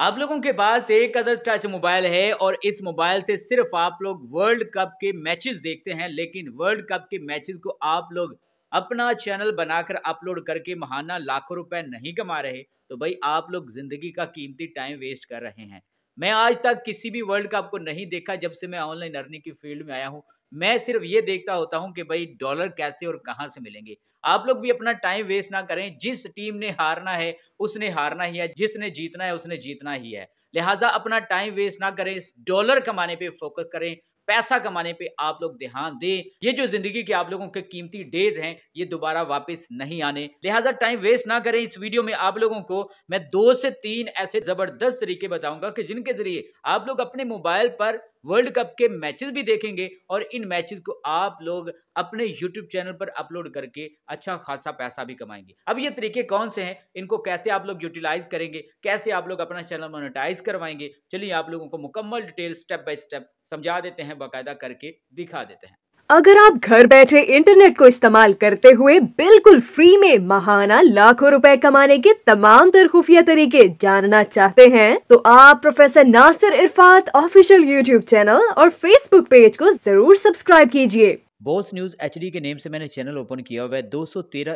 आप लोगों के पास एक अदर टच मोबाइल है और इस मोबाइल से सिर्फ आप लोग वर्ल्ड कप के मैचेस देखते हैं लेकिन वर्ल्ड कप के मैचेस को आप लोग अपना चैनल बनाकर अपलोड करके महाना लाखों रुपए नहीं कमा रहे तो भाई आप लोग ज़िंदगी का कीमती टाइम वेस्ट कर रहे हैं मैं आज तक किसी भी वर्ल्ड कप को नहीं देखा जब से मैं ऑनलाइन अर्निंग की फील्ड में आया हूँ मैं सिर्फ ये देखता होता हूं कि भाई डॉलर कैसे और कहां से मिलेंगे आप लोग भी अपना टाइम वेस्ट ना करें जिस टीम ने हारना है उसने हारना ही है जिसने जीतना है उसने जीतना ही है लिहाजा अपना टाइम वेस्ट ना करें डॉलर कमाने पे फोकस करें पैसा कमाने पे आप लोग ध्यान दें ये जो जिंदगी के आप लोगों के कीमती डेज हैं ये दोबारा वापस नहीं आने लिहाजा टाइम वेस्ट ना करें इस वीडियो में आप लोगों को मैं दो से तीन ऐसे जबरदस्त तरीके बताऊंगा कि जिनके जरिए आप लोग अपने मोबाइल पर वर्ल्ड कप के मैचेस भी देखेंगे और इन मैचेस को आप लोग अपने यूट्यूब चैनल पर अपलोड करके अच्छा खासा पैसा भी कमाएंगे अब ये तरीके कौन से हैं इनको कैसे आप लोग यूटिलाइज करेंगे कैसे आप लोग अपना चैनल मोनिटाइज़ करवाएंगे चलिए आप लोगों को मुकम्मल डिटेल स्टेप बाय स्टेप समझा देते हैं बाकायदा करके दिखा देते हैं अगर आप घर बैठे इंटरनेट को इस्तेमाल करते हुए बिल्कुल फ्री में महाना लाखों रुपए कमाने के तमाम तर खुफिया तरीके जानना चाहते हैं तो आप professor Nasir Irfat official YouTube channel और फेसबुक पेज को जरूर सब्सक्राइब कीजिए बॉस न्यूज़ एच के नेम से मैंने चैनल ओपन किया हुआ है दो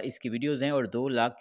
इसकी वीडियोज है और दो लाख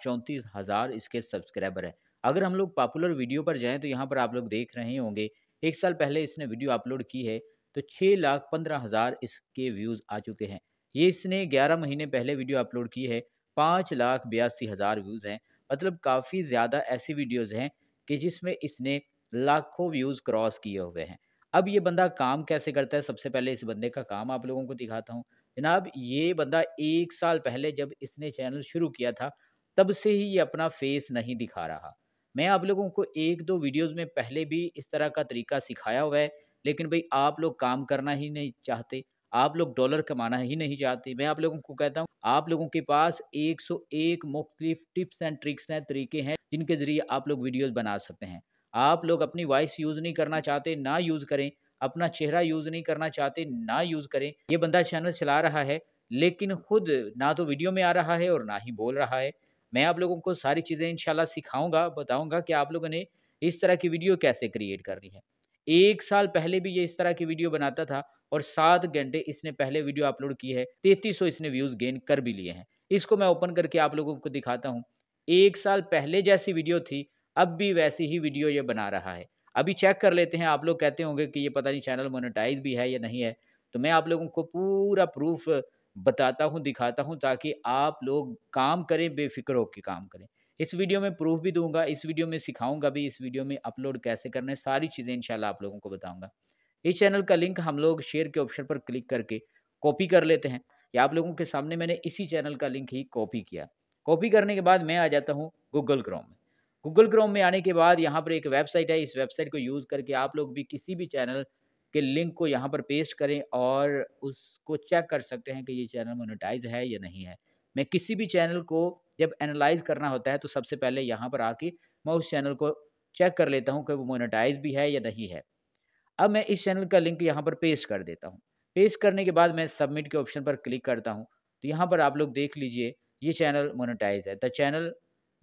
हज़ार इसके सब्सक्राइबर है अगर हम लोग पॉपुलर वीडियो पर जाए तो यहाँ पर आप लोग देख रहे होंगे एक साल पहले इसने वीडियो अपलोड की है तो छः लाख पंद्रह हज़ार इसके व्यूज़ आ चुके हैं ये इसने ग्यारह महीने पहले वीडियो अपलोड की है पाँच लाख बयासी हज़ार व्यूज़ हैं मतलब काफ़ी ज़्यादा ऐसी वीडियोज़ हैं कि जिसमें इसने लाखों व्यूज़ क्रॉस किए हुए हैं अब ये बंदा काम कैसे करता है सबसे पहले इस बंदे का काम आप लोगों को दिखाता हूँ जनाब ये बंदा एक साल पहले जब इसने चैनल शुरू किया था तब से ही ये अपना फेस नहीं दिखा रहा मैं आप लोगों को एक दो वीडियोस में पहले भी इस तरह का तरीका सिखाया हुआ है लेकिन भाई आप लोग काम करना ही नहीं चाहते आप लोग डॉलर कमाना ही नहीं चाहते मैं आप लोगों को कहता हूँ आप लोगों के पास 101 मुख्तफ टिप्स एंड ट्रिक्स हैं तरीके हैं जिनके ज़रिए आप लोग वीडियोज़ बना सकते हैं आप लोग अपनी वॉइस यूज़ नहीं करना चाहते ना यूज़ करें अपना चेहरा यूज़ नहीं करना चाहते ना यूज़ करें ये बंदा चैनल चला रहा है लेकिन खुद ना तो वीडियो में आ रहा है और ना ही बोल रहा है मैं आप लोगों को सारी चीज़ें इंशाल्लाह सिखाऊंगा बताऊंगा कि आप लोगों ने इस तरह की वीडियो कैसे क्रिएट करनी है एक साल पहले भी ये इस तरह की वीडियो बनाता था और सात घंटे इसने पहले वीडियो अपलोड की है तैतीस इसने व्यूज़ गेन कर भी लिए हैं इसको मैं ओपन करके आप लोगों को दिखाता हूँ एक साल पहले जैसी वीडियो थी अब भी वैसी ही वीडियो ये बना रहा है अभी चेक कर लेते हैं आप लोग कहते होंगे कि ये पता नहीं चैनल मोनेटाइज भी है या नहीं है तो मैं आप लोगों को पूरा प्रूफ बताता हूँ दिखाता हूँ ताकि आप लोग काम करें बेफिक्र होकर काम करें इस वीडियो में प्रूफ भी दूंगा इस वीडियो में सिखाऊंगा भी इस वीडियो में अपलोड कैसे करना है सारी चीज़ें इंशाल्लाह आप लोगों को बताऊंगा इस चैनल का लिंक हम लोग शेयर के ऑप्शन पर क्लिक करके कॉपी कर लेते हैं या आप लोगों के सामने मैंने इसी चैनल का लिंक ही कॉपी किया कॉपी करने के बाद मैं आ जाता हूँ गूगल क्रोम में गूगल क्रोम में आने के बाद यहाँ पर एक वेबसाइट है इस वेबसाइट को यूज़ करके आप लोग भी किसी भी चैनल के लिंक को यहाँ पर पेस्ट करें और उसको चेक कर सकते हैं कि ये चैनल मोनेटाइज है या नहीं है मैं किसी भी चैनल को जब एनालाइज करना होता है तो सबसे पहले यहाँ पर आके मैं उस चैनल को चेक कर लेता हूँ कि वो मोनेटाइज भी है या नहीं है अब मैं इस चैनल का लिंक यहाँ पर पेस्ट कर देता हूँ पेस्ट करने के बाद मैं सबमिट के ऑप्शन पर क्लिक करता हूँ तो यहाँ पर आप लोग देख लीजिए ये चैनल मोनेटाइज है the channel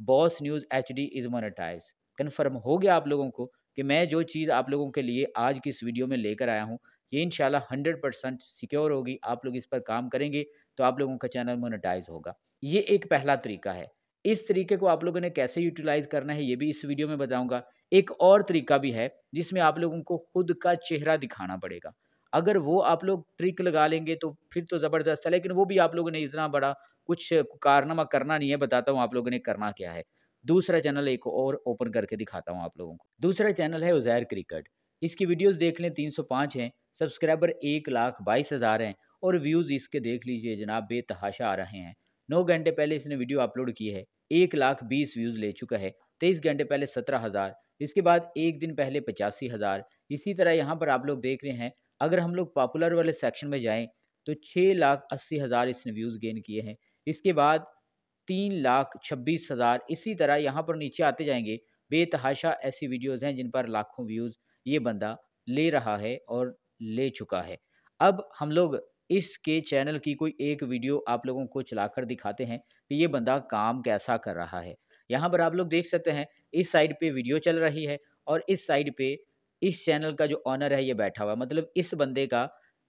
Boss News H D is monetize confirm हो गया आप लोगों को कि मैं जो चीज़ आप लोगों के लिए आज की इस वीडियो में लेकर आया हूँ ये इन हंड्रेड परसेंट सिक्योर होगी आप लोग इस पर काम करेंगे तो आप लोगों का चैनल मोनेटाइज होगा ये एक पहला तरीका है इस तरीके को आप लोगों ने कैसे यूटिलाइज करना है ये भी इस वीडियो में बताऊंगा एक और तरीका भी है जिसमें आप लोगों को खुद का चेहरा दिखाना पड़ेगा अगर वो आप लोग ट्रिक लगा लेंगे तो फिर तो ज़बरदस्त है लेकिन वो भी आप लोगों ने इतना बड़ा कुछ कारनामा करना नहीं है बताता हूँ आप लोगों ने करना क्या है दूसरा चैनल एक और ओपन करके दिखाता हूँ आप लोगों को दूसरा चैनल है उजैर क्रिकेट इसकी वीडियोस देख लें पाँच हैं सब्सक्राइबर एक लाख बाईस हज़ार हैं और व्यूज़ इसके देख लीजिए जनाब बेतहाशा आ रहे हैं नौ घंटे पहले इसने वीडियो अपलोड की है एक लाख बीस व्यूज़ ले चुका है तेईस घंटे पहले सत्रह हज़ार इसके बाद एक दिन पहले पचासी हज़ार इसी तरह यहाँ पर आप लोग देख रहे हैं अगर हम लोग पॉपुलर वाले सेक्शन में जाएँ तो छः लाख अस्सी हज़ार इसने व्यूज़ गेन किए हैं इसके बाद तीन लाख छब्बीस हज़ार इसी तरह यहाँ पर नीचे आते जाएंगे बेतहाशा ऐसी वीडियोज़ हैं जिन पर लाखों व्यूज़ ये बंदा ले रहा है और ले चुका है अब हम लोग इसके चैनल की कोई एक वीडियो आप लोगों को चलाकर दिखाते हैं कि ये बंदा काम कैसा कर रहा है यहाँ पर आप लोग देख सकते हैं इस साइड पे वीडियो चल रही है और इस साइड पे इस चैनल का जो ऑनर है ये बैठा हुआ है मतलब इस बंदे का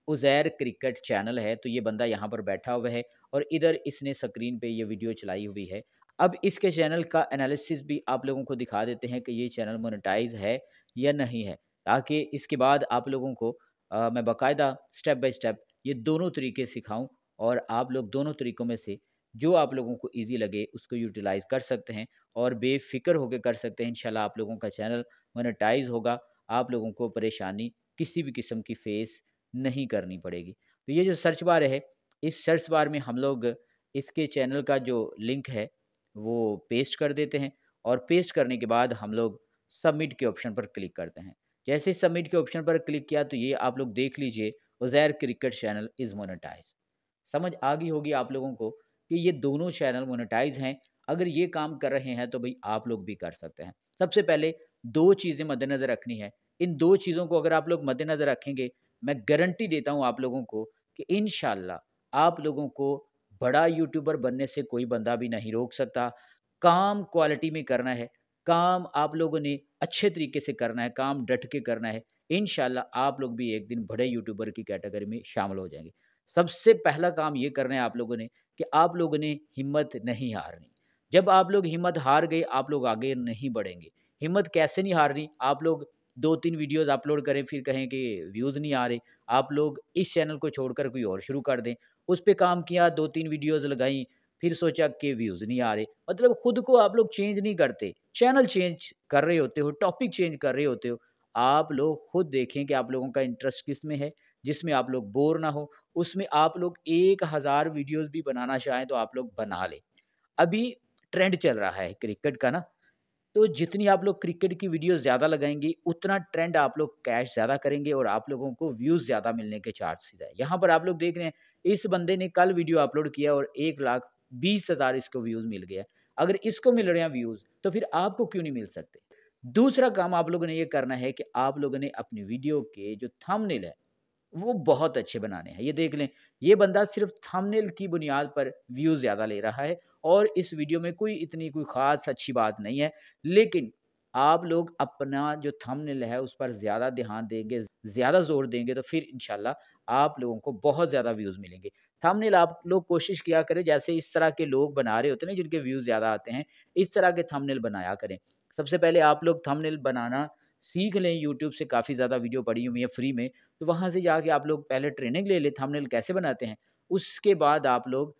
उजैर क्रिकेट चैनल है तो ये बंदा यहाँ पर बैठा हुआ है और इधर इसने स्क्रीन पर यह वीडियो चलाई हुई है अब इसके चैनल का एनालिसिस भी आप लोगों को दिखा देते हैं कि ये चैनल मोनिटाइज है या नहीं है ताकि इसके बाद आप लोगों को आ, मैं बाकायदा स्टेप बाय स्टेप ये दोनों तरीके सिखाऊं और आप लोग दोनों तरीक़ों में से जो आप लोगों को ईजी लगे उसको यूटिलाइज़ कर सकते हैं और बेफिक्र होकर कर सकते हैं इंशाल्लाह आप लोगों का चैनल मोनेटाइज होगा आप लोगों को परेशानी किसी भी किस्म की फेस नहीं करनी पड़ेगी तो ये जो सर्च बार है इस सर्च बार में हम लोग इसके चैनल का जो लिंक है वो पेस्ट कर देते हैं और पेस्ट करने के बाद हम लोग सबमिट के ऑप्शन पर क्लिक करते हैं जैसे सबमिट के ऑप्शन पर क्लिक किया तो ये आप लोग देख लीजिए Uzair cricket channel is monetize समझ आ गई होगी आप लोगों को कि ये दोनों चैनल मोनेटाइज हैं अगर ये काम कर रहे हैं तो भाई आप लोग भी कर सकते हैं सबसे पहले दो चीज़ें मद्देनज़र रखनी है इन दो चीज़ों को अगर आप लोग मद्देनज़र रखेंगे मैं गारंटी देता हूँ आप लोगों को कि इन आप लोगों को बड़ा यूट्यूबर बनने से कोई बंदा भी नहीं रोक सकता काम क्वालिटी में करना है काम आप लोगों ने अच्छे तरीके से करना है काम डट के करना है इन आप लोग भी एक दिन बड़े यूट्यूबर की कैटेगरी में शामिल हो जाएंगे सबसे पहला काम ये करना है आप लोगों ने कि आप लोगों ने हिम्मत नहीं हारनी जब आप लोग हिम्मत हार गए आप लोग आगे नहीं बढ़ेंगे हिम्मत कैसे नहीं हारनी आप लोग दो तीन वीडियोस अपलोड करें फिर कहें कि व्यूज़ नहीं आ रहे आप लोग इस चैनल को छोड़कर कोई और शुरू कर दें उस पर काम किया दो तीन वीडियोस लगाई फिर सोचा कि व्यूज़ नहीं आ रहे मतलब खुद को आप लोग चेंज नहीं करते चैनल चेंज कर रहे होते हो टॉपिक चेंज कर रहे होते हो आप लोग खुद देखें कि आप लोगों का इंटरेस्ट किस में है जिसमें आप लोग बोर ना हो उसमें आप लोग एक हज़ार वीडियोज़ भी बनाना चाहें तो आप लोग बना लें अभी ट्रेंड चल रहा है क्रिकेट का ना तो जितनी आप लोग क्रिकेट की वीडियो ज़्यादा लगाएंगे उतना ट्रेंड आप लोग कैश ज़्यादा करेंगे और आप लोगों को व्यूज़ ज़्यादा मिलने के चांसेस है यहाँ पर आप लोग देख रहे हैं इस बंदे ने कल वीडियो अपलोड किया और एक लाख बीस हज़ार इसको व्यूज़ मिल गया अगर इसको मिल रहे हैं व्यूज़ तो फिर आपको क्यों नहीं मिल सकते दूसरा काम आप लोगों ने ये करना है कि आप लोगों ने अपनी वीडियो के जो थंबनेल है वो बहुत अच्छे बनाने हैं ये देख लें ये बंदा सिर्फ थंबनेल की बुनियाद पर व्यू ज़्यादा ले रहा है और इस वीडियो में कोई इतनी कोई ख़ास अच्छी बात नहीं है लेकिन आप लोग अपना जो थंबनेल है उस पर ज़्यादा ध्यान देंगे ज़्यादा जोर देंगे तो फिर इनशाला आप लोगों को बहुत ज़्यादा व्यूज़ मिलेंगे थंबनेल आप लोग कोशिश किया करें जैसे इस तरह के लोग बना रहे होते हैं जिनके व्यूज़ ज़्यादा आते हैं इस तरह के थंबनेल बनाया करें सबसे पहले आप लोग थंबनेल बनाना सीख लें यूट्यूब से काफ़ी ज़्यादा वीडियो पड़ी हुई है फ्री में तो वहाँ से जाके आप लोग पहले ट्रेनिंग ले लें थंबनेल कैसे बनाते हैं उसके बाद आप लोग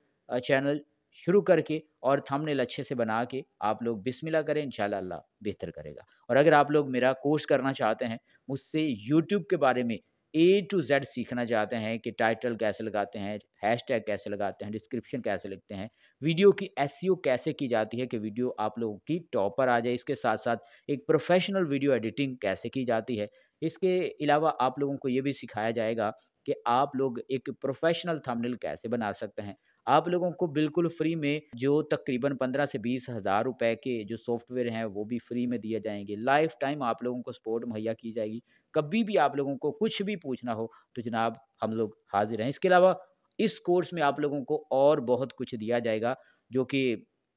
चैनल शुरू करके और थंबनेल अच्छे से बना के आप लोग बिस्मिल्लाह करें इन अल्लाह बेहतर करेगा और अगर आप लोग मेरा कोर्स करना चाहते हैं मुझसे यूट्यूब के बारे में ए टू जेड सीखना चाहते हैं कि टाइटल कैसे लगाते हैं हैशटैग कैसे लगाते हैं डिस्क्रिप्शन कैसे लिखते हैं वीडियो की एस e कैसे की जाती है कि वीडियो आप लोगों की टॉप पर आ जाए इसके साथ साथ एक प्रोफेशनल वीडियो एडिटिंग कैसे की जाती है इसके अलावा आप लोगों को ये भी सिखाया जाएगा कि आप लोग एक प्रोफेशनल थंबनेल कैसे बना सकते हैं आप लोगों को बिल्कुल फ्री में जो तकरीबन पंद्रह से बीस हज़ार रुपए के जो सॉफ्टवेयर हैं वो भी फ्री में दिए जाएंगे लाइफ टाइम आप लोगों को सपोर्ट मुहैया की जाएगी कभी भी आप लोगों को कुछ भी पूछना हो तो जनाब हम लोग हाजिर हैं इसके अलावा इस कोर्स में आप लोगों को और बहुत कुछ दिया जाएगा जो कि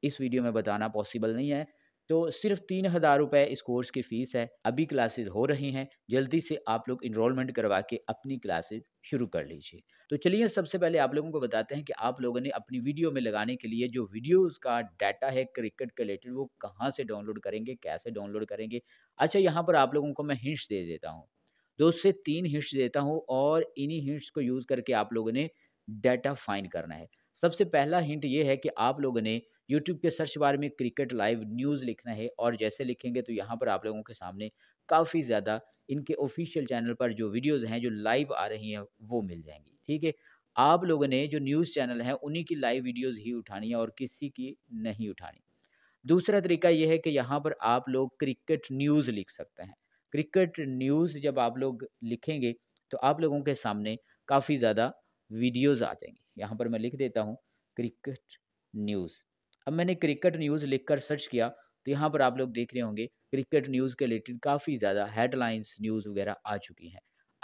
इस वीडियो में बताना पॉसिबल नहीं है तो सिर्फ तीन हज़ार रुपये इस कोर्स की फ़ीस है अभी क्लासेस हो रही हैं जल्दी से आप लोग इनरोलमेंट करवा के अपनी क्लासेस शुरू कर लीजिए तो चलिए सबसे पहले आप लोगों को बताते हैं कि आप लोगों ने अपनी वीडियो में लगाने के लिए जो वीडियोस का डाटा है क्रिकेट के रिलेटेड वो कहाँ से डाउनलोड करेंगे कैसे डाउनलोड करेंगे अच्छा यहाँ पर आप लोगों को मैं हिंट्स दे देता हूँ दो से तीन हिंट्स देता हूँ और इन्हीं हिंट्स को यूज़ करके आप लोगों ने डाटा फाइन करना है सबसे पहला हिंट ये है कि आप लोगों ने यूट्यूब के सर्च बार में क्रिकेट लाइव न्यूज़ लिखना है और जैसे लिखेंगे तो यहाँ पर आप लोगों के सामने काफ़ी ज़्यादा इनके ऑफिशियल चैनल पर जो वीडियोज़ हैं जो लाइव आ रही हैं वो मिल जाएंगी ठीक है आप लोगों ने जो न्यूज़ चैनल हैं उन्हीं की लाइव वीडियोज़ ही उठानी है और किसी की नहीं उठानी दूसरा तरीका यह है कि यहाँ पर आप लोग क्रिकेट न्यूज़ लिख सकते हैं क्रिकेट न्यूज़ जब आप लोग लिखेंगे तो आप लोगों के सामने काफ़ी ज़्यादा वीडियोज़ आ जाएंगी यहाँ पर मैं लिख देता हूँ क्रिकेट न्यूज़ अब मैंने क्रिकेट न्यूज़ लिखकर सर्च किया तो यहाँ पर आप लोग देख रहे होंगे क्रिकेट न्यूज़ के रिलेटेड काफ़ी ज़्यादा हेडलाइंस न्यूज़ वगैरह आ चुकी हैं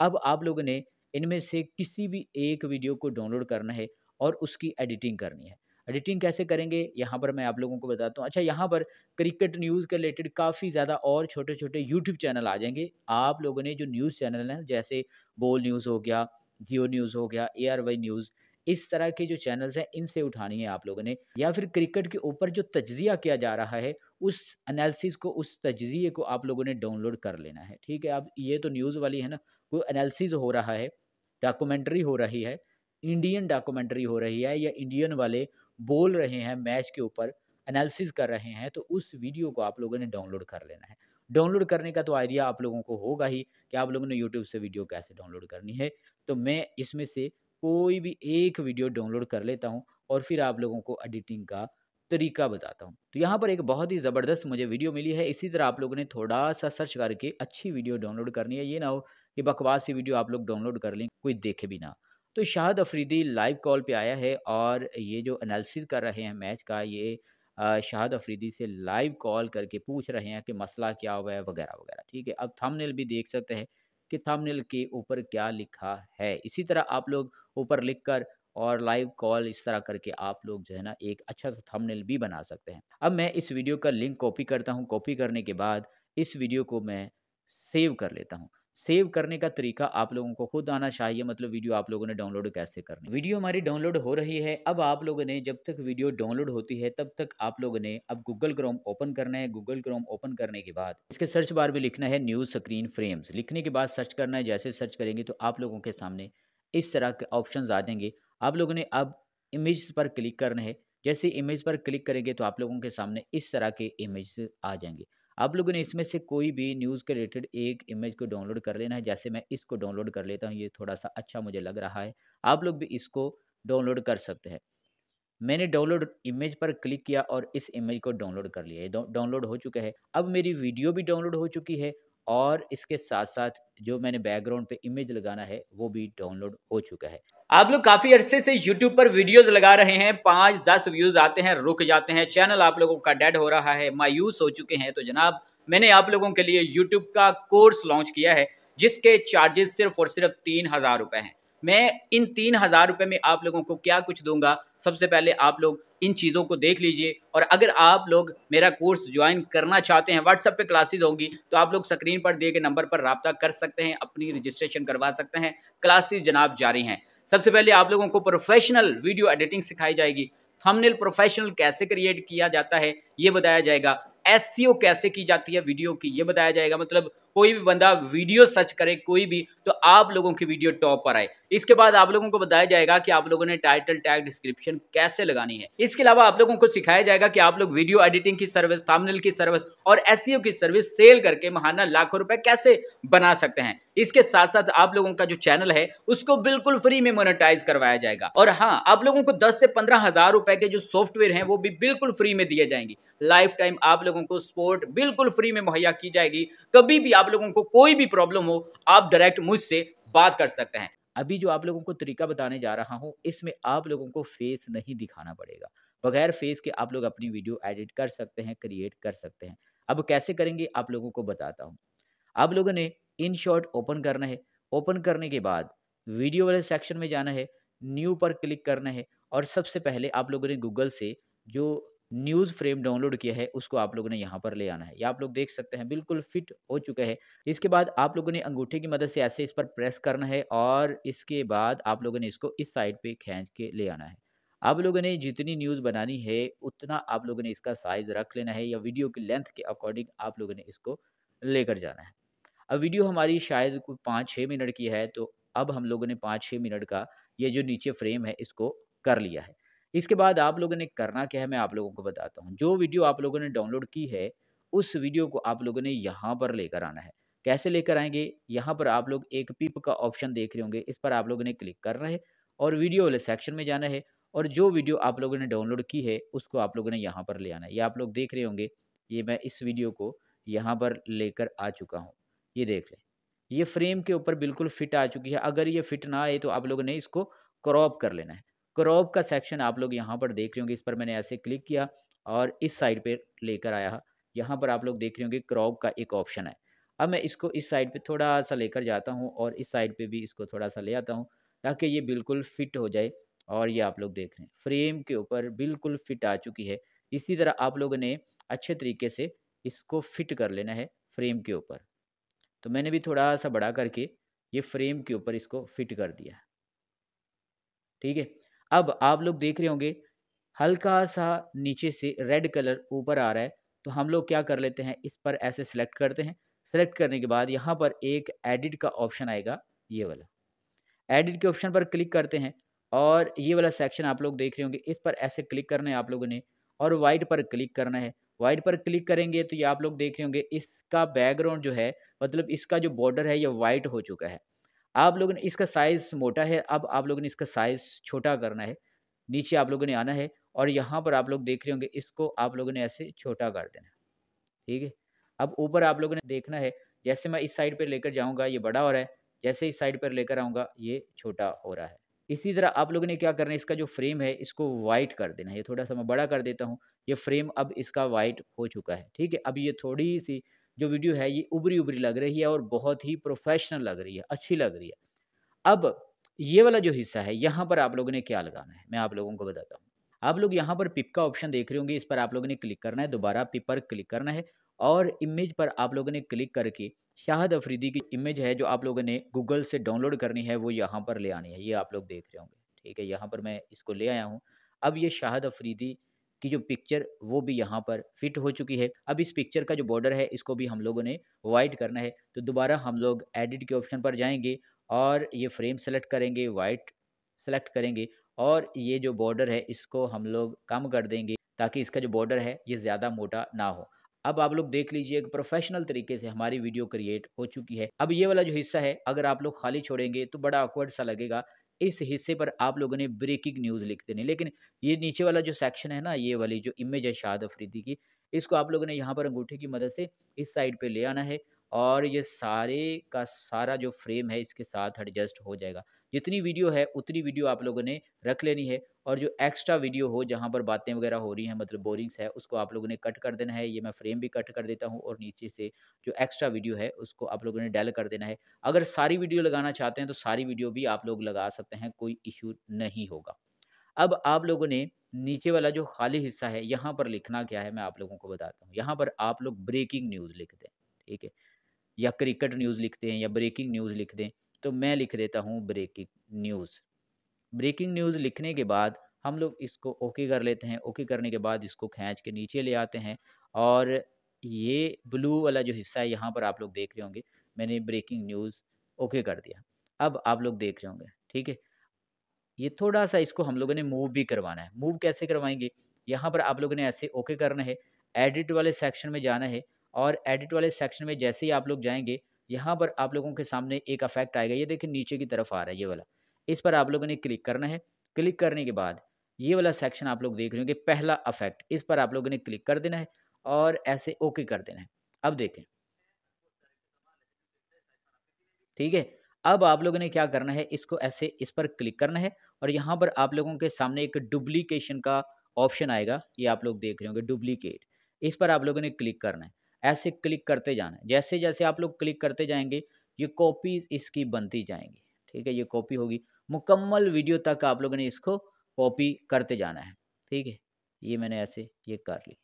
अब आप लोगों ने इनमें से किसी भी एक वीडियो को डाउनलोड करना है और उसकी एडिटिंग करनी है एडिटिंग कैसे करेंगे यहाँ पर मैं आप लोगों को बताता हूँ अच्छा यहाँ पर क्रिकेट न्यूज़ के रिलेटेड काफ़ी ज़्यादा और छोटे छोटे यूट्यूब चैनल आ जाएंगे आप लोगों ने जो न्यूज़ चैनल हैं जैसे बोल न्यूज़ हो गया जियो न्यूज़ हो गया ए आर वाई न्यूज़ इस तरह के जो चैनल्स हैं इनसे उठानी है आप लोगों ने या फिर क्रिकेट के ऊपर जो तजिया किया जा रहा है उस एनालिसिस को उस तजिए को आप लोगों ने डाउनलोड कर लेना है ठीक है अब ये तो न्यूज़ वाली है ना कोई एनालिसिस हो रहा है डॉक्यूमेंट्री हो रही है इंडियन डॉक्यूमेंट्री हो रही है या इंडियन वाले बोल रहे हैं मैच के ऊपर एनालिसिस कर रहे हैं तो उस वीडियो को आप लोगों ने डाउनलोड कर लेना है डाउनलोड करने का तो आइडिया आप लोगों को होगा ही कि आप लोगों ने यूट्यूब से वीडियो कैसे डाउनलोड करनी है तो मैं इसमें से कोई भी एक वीडियो डाउनलोड कर लेता हूँ और फिर आप लोगों को एडिटिंग का तरीका बताता हूँ तो यहाँ पर एक बहुत ही ज़बरदस्त मुझे वीडियो मिली है इसी तरह आप लोगों ने थोड़ा सा सर्च करके अच्छी वीडियो डाउनलोड करनी है ये ना हो कि बकवास सी वीडियो आप लोग डाउनलोड कर लें कोई देखे भी ना तो शाहद अफरीदी लाइव कॉल पे आया है और ये जो एनालिसिस कर रहे हैं मैच का ये शाहद अफरीदी से लाइव कॉल करके पूछ रहे हैं कि मसला क्या हुआ है वगैरह वगैरह ठीक है अब थंबनेल भी देख सकते हैं कि थंबनेल के ऊपर क्या लिखा है इसी तरह आप लोग ऊपर लिख कर और लाइव कॉल इस तरह करके आप लोग जो है ना एक अच्छा सा थंबनेल भी बना सकते हैं अब मैं इस वीडियो का लिंक कॉपी करता हूँ कॉपी करने के बाद इस वीडियो को मैं सेव कर लेता हूँ सेव करने का तरीका आप लोगों को खुद आना चाहिए मतलब वीडियो आप लोगों ने डाउनलोड कैसे करनी वीडियो हमारी डाउनलोड हो रही है अब आप लोगों ने जब तक वीडियो डाउनलोड होती है तब तक आप लोगों ने अब गूगल क्रोम ओपन करना है गूगल क्रोम ओपन करने के बाद इसके सर्च बार में लिखना है न्यूज़ स्क्रीन फ्रेम्स लिखने के बाद सर्च करना है जैसे सर्च करेंगे तो आप लोगों के सामने इस तरह के ऑप्शन आ जाएंगे आप लोगों ने अब इमेज पर क्लिक करना है जैसे इमेज पर क्लिक करेंगे तो आप लोगों के सामने इस तरह के इमेज आ जाएंगे आप लोगों ने इसमें से कोई भी न्यूज़ के रिलेटेड एक इमेज को डाउनलोड कर लेना है जैसे मैं इसको डाउनलोड कर लेता हूँ ये थोड़ा सा अच्छा मुझे लग रहा है आप लोग भी इसको डाउनलोड कर सकते हैं मैंने डाउनलोड इमेज पर क्लिक किया और इस इमेज को डाउनलोड कर लिया डाउनलोड हो चुका है अब मेरी वीडियो भी डाउनलोड हो चुकी है और इसके साथ साथ जो मैंने बैकग्राउंड पे इमेज लगाना है वो भी डाउनलोड हो चुका है आप लोग काफ़ी अरसे से यूट्यूब पर वीडियोस लगा रहे हैं पाँच दस व्यूज़ आते हैं रुक जाते हैं चैनल आप लोगों का डेड हो रहा है मायूस हो चुके हैं तो जनाब मैंने आप लोगों के लिए यूट्यूब का कोर्स लॉन्च किया है जिसके चार्जेस सिर्फ और सिर्फ तीन हज़ार रुपए हैं मैं इन तीन हज़ार रुपये में आप लोगों को क्या कुछ दूंगा सबसे पहले आप लोग इन चीज़ों को देख लीजिए और अगर आप लोग मेरा कोर्स ज्वाइन करना चाहते हैं व्हाट्सएप पे क्लासेस होंगी तो आप लोग स्क्रीन पर दिए गए नंबर पर रबता कर सकते हैं अपनी रजिस्ट्रेशन करवा सकते हैं क्लासेस जनाब जारी हैं सबसे पहले आप लोगों को प्रोफेशनल वीडियो एडिटिंग सिखाई जाएगी थमनेल प्रोफेशनल कैसे क्रिएट किया जाता है ये बताया जाएगा एस e कैसे की जाती है वीडियो की ये बताया जाएगा मतलब कोई भी बंदा वीडियो सर्च करे कोई भी तो आप लोगों की वीडियो टॉप पर आए इसके बाद आप लोगों को बताया जाएगा कि आप लोगों ने टाइटल टैग डिस्क्रिप्शन कैसे लगानी है इसके अलावा आप लोगों को सिखाया जाएगा कि आप लोग वीडियो एडिटिंग की सर्विस थामनल की सर्विस और एस e की सर्विस सेल करके महाना लाखों रुपए कैसे बना सकते हैं इसके साथ साथ आप लोगों का जो चैनल है उसको बिल्कुल फ्री में मोनेटाइज करवाया जाएगा और हाँ आप लोगों को दस से पंद्रह हजार रुपए के जो सॉफ्टवेयर है वो भी बिल्कुल फ्री में दिए जाएंगे लाइफ टाइम आप लोगों को सपोर्ट बिल्कुल फ्री में मुहैया की जाएगी कभी भी आप लोगों को कोई भी प्रॉब्लम हो आप डायरेक्ट मुझसे बात कर सकते हैं अभी जो आप लोगों को तरीका बताने जा रहा हूँ इसमें आप लोगों को फेस नहीं दिखाना पड़ेगा बगैर फेस के आप लोग अपनी वीडियो एडिट कर सकते हैं क्रिएट कर सकते हैं अब कैसे करेंगे आप लोगों को बताता हूँ आप लोगों ने इन शॉर्ट ओपन करना है ओपन करने के बाद वीडियो वाले सेक्शन में जाना है न्यू पर क्लिक करना है और सबसे पहले आप लोगों ने गूगल से जो न्यूज़ फ्रेम डाउनलोड किया है उसको आप लोगों ने यहाँ पर ले आना है या आप लोग देख सकते हैं बिल्कुल फिट हो चुका है इसके बाद आप लोगों ने अंगूठे की मदद से ऐसे इस पर प्रेस करना है और इसके बाद आप लोगों ने इसको इस साइड पे खींच के ले आना है आप लोगों ने जितनी न्यूज़ बनानी है उतना आप लोगों ने इसका साइज़ रख लेना है या वीडियो की लेंथ के अकॉर्डिंग आप लोगों ने इसको लेकर जाना है अब वीडियो हमारी शायद कोई पाँच छः मिनट की है तो अब हम लोगों ने पाँच छः मिनट का ये जो नीचे फ्रेम है इसको कर लिया है इसके बाद आप लोगों ने करना क्या है मैं आप लोगों को बताता हूँ जो वीडियो आप लोगों ने डाउनलोड की है उस वीडियो को आप लोगों ने यहाँ पर लेकर आना है कैसे लेकर आएंगे यहाँ पर आप लोग एक पिप का ऑप्शन देख रहे होंगे इस पर आप लोगों ने क्लिक करना है और वीडियो वाले सेक्शन में जाना है और जो वीडियो आप लोगों ने डाउनलोड की है उसको आप लोगों ने यहाँ पर ले आना है ये आप लोग देख रहे होंगे ये मैं इस वीडियो को यहाँ पर लेकर आ चुका हूँ ये देख लें ये फ्रेम के ऊपर बिल्कुल फिट आ चुकी है अगर ये फिट ना आए तो आप लोगों ने इसको क्रॉप कर लेना है क्रॉप का सेक्शन आप लोग यहाँ पर देख रहे होंगे इस पर मैंने ऐसे क्लिक किया और इस साइड पर लेकर आया यहाँ पर आप लोग देख रहे होंगे क्रॉप का एक ऑप्शन है अब मैं इसको इस साइड पे थोड़ा सा लेकर जाता हूँ और इस साइड पे भी इसको थोड़ा सा ले आता हूँ ताकि ये बिल्कुल फिट हो जाए और ये आप लोग देख रहे हैं फ्रेम के ऊपर बिल्कुल फिट आ चुकी है इसी तरह आप लोगों ने अच्छे तरीके से इसको फिट कर लेना है फ्रेम के ऊपर तो मैंने भी थोड़ा सा बड़ा करके ये फ्रेम के ऊपर इसको फिट कर दिया ठीक है अब आप लोग देख रहे होंगे हल्का सा नीचे से रेड कलर ऊपर आ रहा है तो हम लोग क्या कर लेते हैं इस पर ऐसे सेलेक्ट करते हैं सेलेक्ट करने के बाद यहाँ पर एक एडिट का ऑप्शन आएगा ये वाला एडिट के ऑप्शन पर क्लिक करते हैं और ये वाला सेक्शन आप लोग देख रहे होंगे इस पर ऐसे क्लिक करना है आप लोगों ने और वाइट पर क्लिक करना है वाइट पर क्लिक करेंगे तो ये आप लोग देख रहे होंगे इसका बैकग्राउंड जो है मतलब इसका जो बॉर्डर है ये वाइट हो चुका है आप लोगों ने इसका साइज़ मोटा है अब आप लोगों ने इसका साइज़ छोटा करना है नीचे आप लोगों ने आना है और यहाँ पर आप लोग देख रहे होंगे इसको आप लोगों ने ऐसे छोटा कर देना ठीक है अब ऊपर आप लोगों ने देखना है जैसे मैं इस साइड पर लेकर जाऊँगा ये बड़ा हो रहा है जैसे इस साइड पर लेकर आऊँगा ये छोटा हो रहा है इसी तरह आप लोगों ने क्या करना है इसका जो फ्रेम है इसको वाइट कर देना है ये थोड़ा सा मैं बड़ा कर देता हूँ ये फ्रेम अब इसका वाइट हो चुका है ठीक है अब ये थोड़ी सी जो वीडियो है ये उबरी उबरी लग रही है और बहुत ही प्रोफेशनल लग रही है अच्छी लग रही है अब ये वाला जो हिस्सा है यहाँ पर आप लोगों ने क्या लगाना है मैं आप लोगों को बताता हूँ आप लोग यहाँ पर पिप का ऑप्शन देख रहे होंगे इस पर आप लोगों ने क्लिक करना है दोबारा पिप पर क्लिक करना है और इमेज पर आप लोगों ने क्लिक करके शाहद अफरीदी की इमेज है जो आप लोगों ने गूगल से डाउनलोड करनी है वो यहाँ पर ले आनी है ये आप लोग देख रहे होंगे ठीक है यहाँ पर मैं इसको ले आया हूँ अब ये शाहद अफरीदी की जो पिक्चर वो भी यहाँ पर फिट हो चुकी है अब इस पिक्चर का जो बॉर्डर है इसको भी हम लोगों ने वाइट करना है तो दोबारा हम लोग एडिट के ऑप्शन पर जाएंगे और ये फ्रेम सेलेक्ट करेंगे वाइट सेलेक्ट करेंगे और ये जो बॉर्डर है इसको हम लोग कम कर देंगे ताकि इसका जो बॉर्डर है ये ज़्यादा मोटा ना हो अब आप लोग देख लीजिए एक प्रोफेशनल तरीके से हमारी वीडियो क्रिएट हो चुकी है अब ये वाला जो हिस्सा है अगर आप लोग खाली छोड़ेंगे तो बड़ा ऑकवर्ड सा लगेगा इस हिस्से पर आप लोगों ने ब्रेकिंग न्यूज़ लिख देनी लेकिन ये नीचे वाला जो सेक्शन है ना ये वाली जो इमेज है शाद अफरीदी की इसको आप लोगों ने यहाँ पर अंगूठे की मदद से इस साइड पर ले आना है और ये सारे का सारा जो फ्रेम है इसके साथ एडजस्ट हो जाएगा जितनी वीडियो है उतनी वीडियो आप लोगों ने रख लेनी है और जो एक्स्ट्रा वीडियो हो जहाँ पर बातें वगैरह हो रही हैं मतलब बोरिंग्स है उसको आप लोगों ने कट कर देना है ये मैं फ्रेम भी कट कर देता हूँ और नीचे से जो एक्स्ट्रा वीडियो है उसको आप लोगों ने डायल कर देना है अगर सारी वीडियो लगाना चाहते हैं तो सारी वीडियो भी आप लोग लगा सकते हैं कोई इशू नहीं होगा अब आप लोगों ने नीचे वाला जो खाली हिस्सा है यहाँ पर लिखना क्या है मैं आप लोगों को बताता हूँ यहाँ पर आप लोग ब्रेकिंग न्यूज़ लिख दें ठीक है या क्रिकेट न्यूज़ लिखते हैं या ब्रेकिंग न्यूज़ लिख दें तो मैं लिख देता हूँ ब्रेकिंग न्यूज़ ब्रेकिंग न्यूज़ लिखने के बाद हम लोग इसको ओके कर लेते हैं ओके करने के बाद इसको खींच के नीचे ले आते हैं और ये ब्लू वाला जो हिस्सा है यहाँ पर आप लोग देख रहे होंगे मैंने ब्रेकिंग न्यूज़ ओके कर दिया अब आप लोग देख रहे होंगे ठीक है ये थोड़ा सा इसको हम लोगों ने मूव भी करवाना है मूव कैसे करवाएंगे यहाँ पर आप लोगों ने ऐसे ओके करना है एडिट वाले सेक्शन में जाना है और एडिट वाले सेक्शन में जैसे ही आप लोग जाएंगे यहाँ पर आप लोगों के सामने एक अफेक्ट आएगा ये देखिए नीचे की तरफ आ रहा है ये वाला इस पर आप लोगों ने क्लिक करना है क्लिक करने के बाद ये वाला सेक्शन आप लोग देख रहे होंगे पहला अफेक्ट इस पर आप लोगों ने क्लिक कर देना है और ऐसे ओके कर देना है अब देखें ठीक है अब आप लोगों ने क्या करना है इसको ऐसे इस पर क्लिक करना है और यहाँ पर आप लोगों के सामने एक डुप्लीकेशन का ऑप्शन आएगा ये आप लोग देख रहे होंगे डुप्लीकेट इस पर आप लोगों ने क्लिक करना है ऐसे क्लिक करते जाना है जैसे जैसे आप लोग क्लिक करते जाएंगे ये कॉपी इसकी बनती जाएंगी ठीक है ये कॉपी होगी मुकम्मल वीडियो तक आप लोगों ने इसको कॉपी करते जाना है ठीक है ये मैंने ऐसे ये कर ली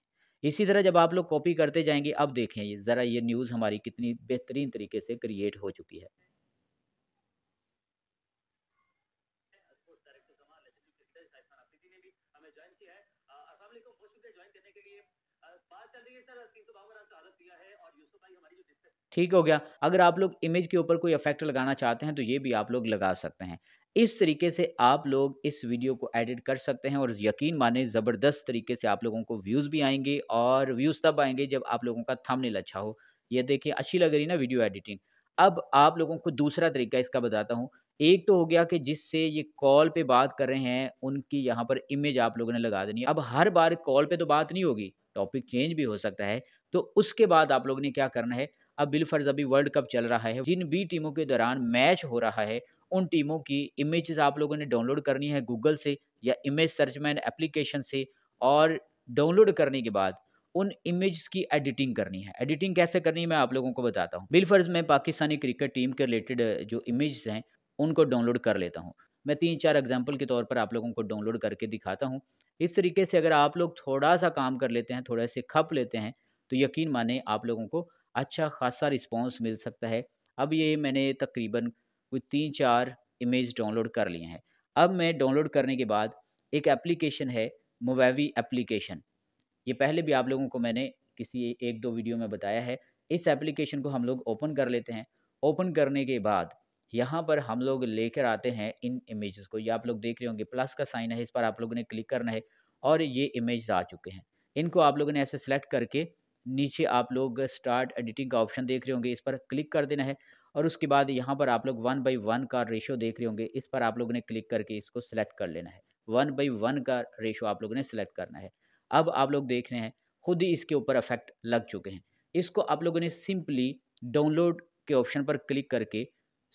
इसी तरह जब आप लोग कॉपी करते जाएंगे अब देखें ये ज़रा ये न्यूज़ हमारी कितनी बेहतरीन तरीके से क्रिएट हो चुकी है ठीक हो गया अगर आप लोग इमेज के ऊपर कोई इफेक्ट लगाना चाहते हैं तो ये भी आप लोग लगा सकते हैं इस तरीके से आप लोग इस वीडियो को एडिट कर सकते हैं और यकीन माने ज़बरदस्त तरीके से आप लोगों को व्यूज़ भी आएंगे और व्यूज़ तब आएंगे जब आप लोगों का थंबनेल अच्छा हो ये देखिए अच्छी लग रही ना वीडियो एडिटिंग अब आप लोगों को दूसरा तरीका इसका बताता हूँ एक तो हो गया कि जिससे ये कॉल पे बात कर रहे हैं उनकी यहाँ पर इमेज आप लोगों ने लगा देनी है अब हर बार कॉल पे तो बात नहीं होगी टॉपिक चेंज भी हो सकता है तो उसके बाद आप लोग ने क्या करना है अब बिलफर्ज अभी वर्ल्ड कप चल रहा है जिन बी टीमों के दौरान मैच हो रहा है उन टीमों की इमेजेस आप लोगों ने डाउनलोड करनी है गूगल से या इमेज सर्चमैन एप्लीकेशन से और डाउनलोड करने के बाद उन इमेज की एडिटिंग करनी है एडिटिंग कैसे करनी है मैं आप लोगों को बताता हूँ बिलफर्ज में पाकिस्तानी क्रिकेट टीम के रिलेटेड जो इमेज हैं उनको डाउनलोड कर लेता हूँ मैं तीन चार एग्जाम्पल के तौर पर आप लोगों को डाउनलोड करके दिखाता हूँ इस तरीके से अगर आप लोग थोड़ा सा काम कर लेते हैं थोड़े से खप लेते हैं तो यकीन माने आप लोगों को अच्छा खासा रिस्पॉन्स मिल सकता है अब ये मैंने तकरीबन कोई तीन चार इमेज डाउनलोड कर लिए हैं अब मैं डाउनलोड करने के बाद एक एप्लीकेशन है मोवेवी एप्लीकेशन ये पहले भी आप लोगों को मैंने किसी एक दो वीडियो में बताया है इस एप्लीकेशन को हम लोग ओपन कर लेते हैं ओपन करने के बाद यहाँ पर हम लोग लेकर आते हैं इन इमेजेस को ये आप लोग देख रहे होंगे प्लस का साइन है इस पर आप लोगों ने क्लिक करना है और ये इमेज आ चुके हैं इनको आप लोगों ने ऐसे सेलेक्ट करके नीचे आप लोग स्टार्ट एडिटिंग का ऑप्शन देख रहे होंगे इस पर क्लिक कर देना है और उसके बाद यहाँ पर आप लोग वन बाई वन का रेशो देख रहे होंगे इस पर आप लोगों ने क्लिक करके इसको सेलेक्ट कर लेना है वन बाई वन का रेशो आप लोगों ने सिलेक्ट करना है अब आप लोग देख रहे हैं खुद ही इसके ऊपर अफेक्ट लग चुके हैं इसको आप लोगों ने सिंपली डाउनलोड के ऑप्शन पर क्लिक करके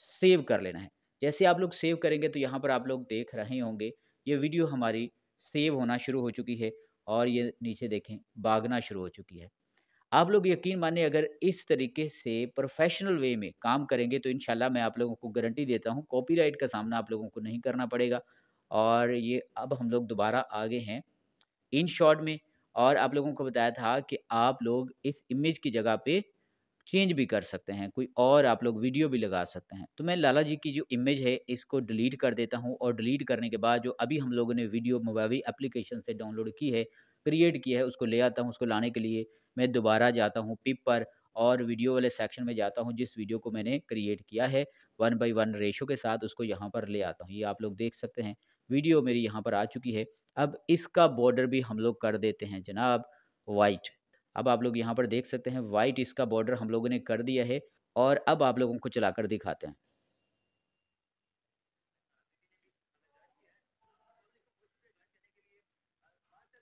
सेव कर लेना है जैसे आप लोग सेव करेंगे तो यहाँ पर आप लोग देख रहे होंगे ये वीडियो हमारी सेव होना शुरू हो चुकी है और ये नीचे देखें भागना शुरू हो चुकी है आप लोग यकीन माने अगर इस तरीके से प्रोफेशनल वे में काम करेंगे तो इन मैं आप लोगों को गारंटी देता हूँ कॉपीराइट का सामना आप लोगों को नहीं करना पड़ेगा और ये अब हम लोग दोबारा आगे हैं इन शॉर्ट में और आप लोगों को बताया था कि आप लोग इस इमेज की जगह पे चेंज भी कर सकते हैं कोई और आप लोग वीडियो भी लगा सकते हैं तो मैं लाला जी की जो इमेज है इसको डिलीट कर देता हूँ और डिलीट करने के बाद जो अभी हम लोगों ने वीडियो मोबाइल एप्लीकेशन से डाउनलोड की है क्रिएट किया है उसको ले आता हूँ उसको लाने के लिए मैं दोबारा जाता हूँ पिप पर और वीडियो वाले सेक्शन में जाता हूँ जिस वीडियो को मैंने क्रिएट किया है वन बाई वन रेशो के साथ उसको यहाँ पर ले आता हूँ ये आप लोग देख सकते हैं वीडियो मेरी यहाँ पर आ चुकी है अब इसका बॉर्डर भी हम लोग कर देते हैं जनाब वाइट अब आप लोग यहाँ पर देख सकते हैं वाइट इसका बॉर्डर हम लोगों ने कर दिया है और अब आप लोगों को चलाकर दिखाते हैं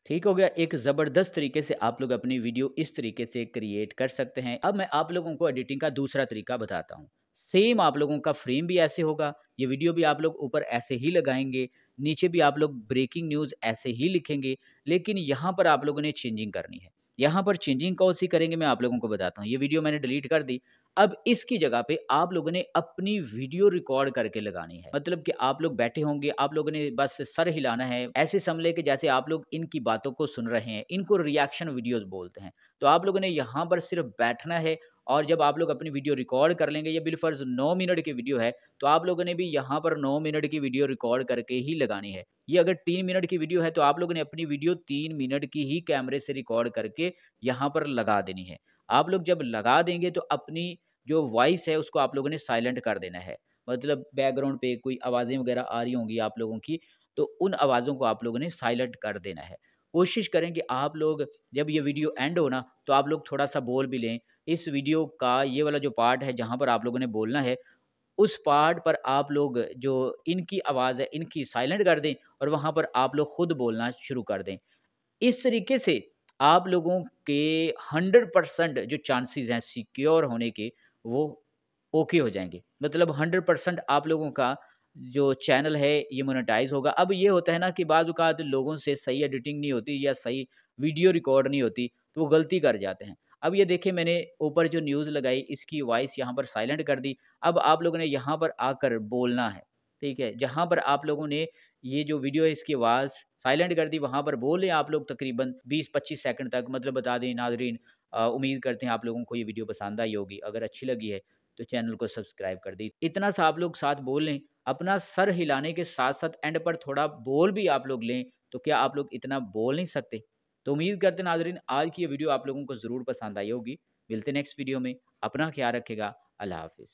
ठीक हो गया एक ज़बरदस्त तरीके से आप लोग अपनी वीडियो इस तरीके से क्रिएट कर सकते हैं अब मैं आप लोगों को एडिटिंग का दूसरा तरीका बताता हूँ सेम आप लोगों का फ्रेम भी ऐसे होगा ये वीडियो भी आप लोग ऊपर ऐसे ही लगाएंगे नीचे भी आप लोग ब्रेकिंग न्यूज़ ऐसे ही लिखेंगे लेकिन यहाँ पर आप लोगों ने चेंजिंग करनी है यहाँ पर चेंजिंग कौन सी करेंगे मैं आप लोगों को बताता हूँ ये वीडियो मैंने डिलीट कर दी अब इसकी जगह पे आप लोगों ने अपनी वीडियो रिकॉर्ड करके लगानी है मतलब कि आप लोग बैठे होंगे आप लोगों ने बस सर हिलाना है ऐसे समले के जैसे आप लोग इनकी बातों को सुन रहे हैं इनको रिएक्शन वीडियोस बोलते हैं तो आप लोगों ने यहाँ पर सिर्फ बैठना है और जब आप लोग अपनी वीडियो रिकॉर्ड कर लेंगे ये बिलफर्ज नौ मिनट की वीडियो है तो आप लोगों ने भी यहाँ पर नौ मिनट की वीडियो रिकॉर्ड करके ही लगानी है ये अगर तीन मिनट की वीडियो है तो आप लोगों ने अपनी वीडियो तीन मिनट की ही कैमरे से रिकॉर्ड करके यहाँ पर लगा देनी है आप लोग जब लगा देंगे तो अपनी जो वॉइस है उसको आप लोगों ने साइलेंट कर देना है मतलब बैकग्राउंड पे कोई आवाज़ें वगैरह आ रही होंगी आप लोगों की तो उन आवाज़ों को आप लोगों ने साइलेंट कर देना है कोशिश करें कि आप लोग जब ये वीडियो एंड हो ना तो आप लोग थोड़ा सा बोल भी लें इस वीडियो का ये वाला जो पार्ट है जहाँ पर आप लोगों ने बोलना है उस पार्ट पर आप लोग जो इनकी आवाज़ है इनकी साइलेंट कर दें और वहाँ पर आप लोग ख़ुद बोलना शुरू कर दें इस तरीके से आप लोगों के हंड्रेड परसेंट जो चांसेस हैं सिक्योर होने के वो ओके हो जाएंगे मतलब हंड्रेड परसेंट आप लोगों का जो चैनल है ये मोनेटाइज होगा अब ये होता है ना कि बाज़ात लोगों से सही एडिटिंग नहीं होती या सही वीडियो रिकॉर्ड नहीं होती तो वो गलती कर जाते हैं अब ये देखे मैंने ऊपर जो न्यूज़ लगाई इसकी वॉइस यहाँ पर साइलेंट कर दी अब आप लोगों ने यहाँ पर आकर बोलना है ठीक है जहाँ पर आप लोगों ने ये जो वीडियो है इसकी आवाज़ साइलेंट कर दी वहाँ पर बोलें आप लोग तकरीबन 20-25 सेकंड तक मतलब बता दें नाजरीन उम्मीद करते हैं आप लोगों को ये वीडियो पसंद आई होगी अगर अच्छी लगी है तो चैनल को सब्सक्राइब कर दी इतना सा आप लोग साथ बोल लें अपना सर हिलाने के साथ साथ एंड पर थोड़ा बोल भी आप लोग लें तो क्या आप लोग इतना बोल नहीं सकते तो उम्मीद करते नाजरीन आज की ये वीडियो आप लोगों को ज़रूर पसंद आई होगी मिलते नेक्स्ट वीडियो में अपना ख्याल रखेगा अल्लाह हाफिज़